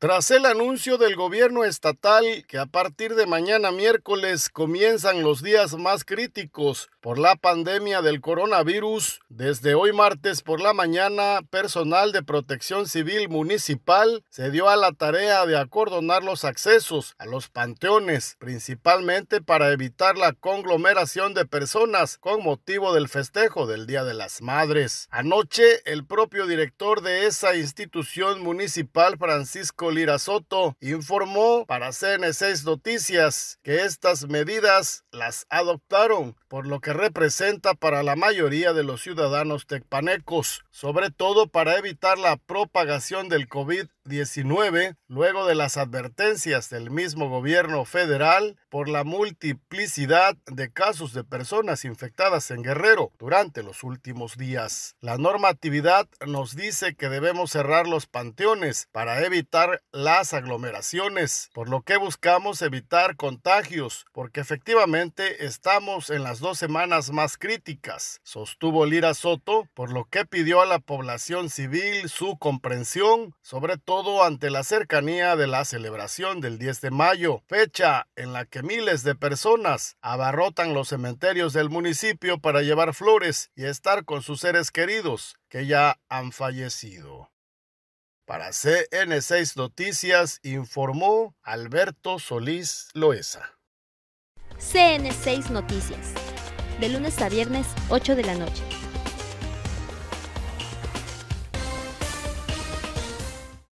Tras el anuncio del gobierno estatal que a partir de mañana miércoles comienzan los días más críticos por la pandemia del coronavirus, desde hoy martes por la mañana, personal de protección civil municipal se dio a la tarea de acordonar los accesos a los panteones, principalmente para evitar la conglomeración de personas con motivo del festejo del Día de las Madres. Anoche, el propio director de esa institución municipal, Francisco Lira Soto, informó para cn Noticias que estas medidas las adoptaron, por lo que representa para la mayoría de los ciudadanos tecpanecos, sobre todo para evitar la propagación del COVID 19, luego de las advertencias del mismo gobierno federal por la multiplicidad de casos de personas infectadas en Guerrero durante los últimos días. La normatividad nos dice que debemos cerrar los panteones para evitar las aglomeraciones, por lo que buscamos evitar contagios, porque efectivamente estamos en las dos semanas más críticas, sostuvo Lira Soto, por lo que pidió a la población civil su comprensión, sobre todo todo ante la cercanía de la celebración del 10 de mayo, fecha en la que miles de personas abarrotan los cementerios del municipio para llevar flores y estar con sus seres queridos que ya han fallecido. Para CN6 Noticias informó Alberto Solís Loesa. CN6 Noticias, de lunes a viernes 8 de la noche.